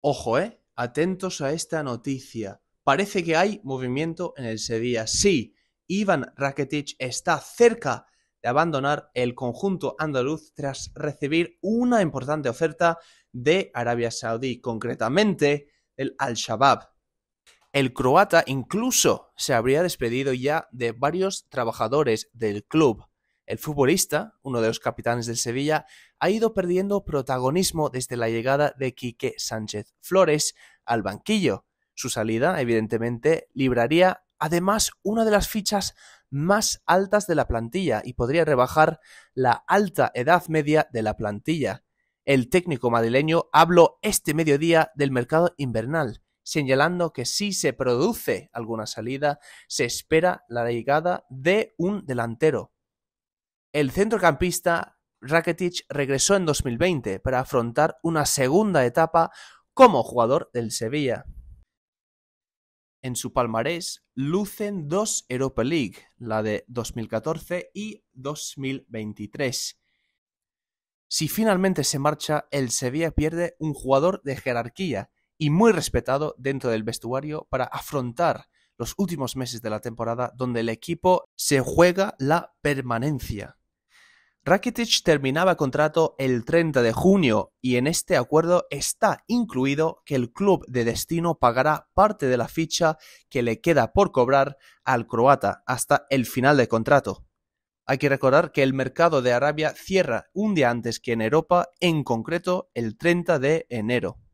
Ojo, ¿eh? Atentos a esta noticia. Parece que hay movimiento en el Sevilla. Sí, Ivan Rakitic está cerca de abandonar el conjunto andaluz tras recibir una importante oferta de Arabia Saudí, concretamente el Al-Shabaab. El croata incluso se habría despedido ya de varios trabajadores del club. El futbolista, uno de los capitanes del Sevilla, ha ido perdiendo protagonismo desde la llegada de Quique Sánchez Flores al banquillo. Su salida, evidentemente, libraría además una de las fichas más altas de la plantilla y podría rebajar la alta edad media de la plantilla. El técnico madrileño habló este mediodía del mercado invernal, señalando que si se produce alguna salida, se espera la llegada de un delantero. El centrocampista Rakitic regresó en 2020 para afrontar una segunda etapa como jugador del Sevilla. En su palmarés lucen dos Europa League, la de 2014 y 2023. Si finalmente se marcha, el Sevilla pierde un jugador de jerarquía y muy respetado dentro del vestuario para afrontar los últimos meses de la temporada donde el equipo se juega la permanencia. Rakitic terminaba contrato el 30 de junio y en este acuerdo está incluido que el club de destino pagará parte de la ficha que le queda por cobrar al croata hasta el final de contrato. Hay que recordar que el mercado de Arabia cierra un día antes que en Europa, en concreto el 30 de enero.